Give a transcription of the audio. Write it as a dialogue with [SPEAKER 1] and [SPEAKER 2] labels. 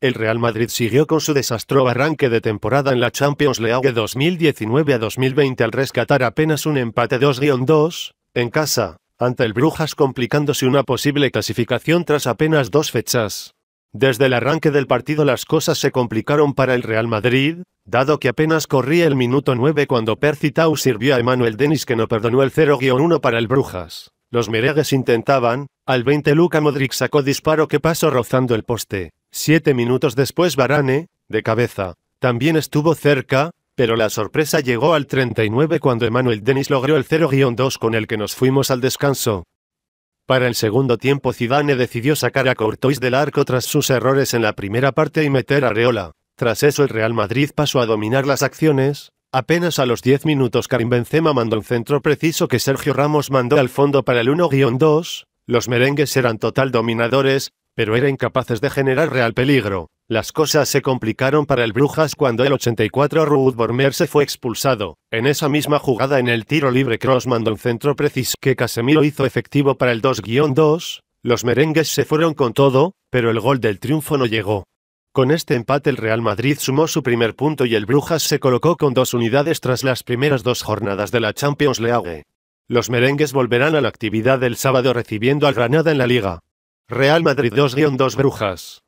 [SPEAKER 1] El Real Madrid siguió con su desastroso arranque de temporada en la Champions League 2019 a 2020 al rescatar apenas un empate 2-2 en casa ante el Brujas complicándose una posible clasificación tras apenas dos fechas. Desde el arranque del partido las cosas se complicaron para el Real Madrid, dado que apenas corría el minuto 9 cuando Tau sirvió a Emanuel Denis que no perdonó el 0-1 para el Brujas. Los meregues intentaban, al 20 Luca Modric sacó disparo que pasó rozando el poste. Siete minutos después Varane, de cabeza, también estuvo cerca, pero la sorpresa llegó al 39 cuando Emmanuel Denis logró el 0-2 con el que nos fuimos al descanso. Para el segundo tiempo Zidane decidió sacar a Courtois del arco tras sus errores en la primera parte y meter a Reola. Tras eso el Real Madrid pasó a dominar las acciones, Apenas a los 10 minutos Karim Benzema mandó un centro preciso que Sergio Ramos mandó al fondo para el 1-2, los merengues eran total dominadores, pero eran incapaces de generar real peligro. Las cosas se complicaron para el Brujas cuando el 84 Ruud Bormer se fue expulsado. En esa misma jugada en el tiro libre Cross mandó un centro preciso que Casemiro hizo efectivo para el 2-2. Los merengues se fueron con todo, pero el gol del triunfo no llegó. Con este empate el Real Madrid sumó su primer punto y el Brujas se colocó con dos unidades tras las primeras dos jornadas de la Champions League. Los merengues volverán a la actividad el sábado recibiendo al Granada en la liga. Real Madrid 2-2 Brujas.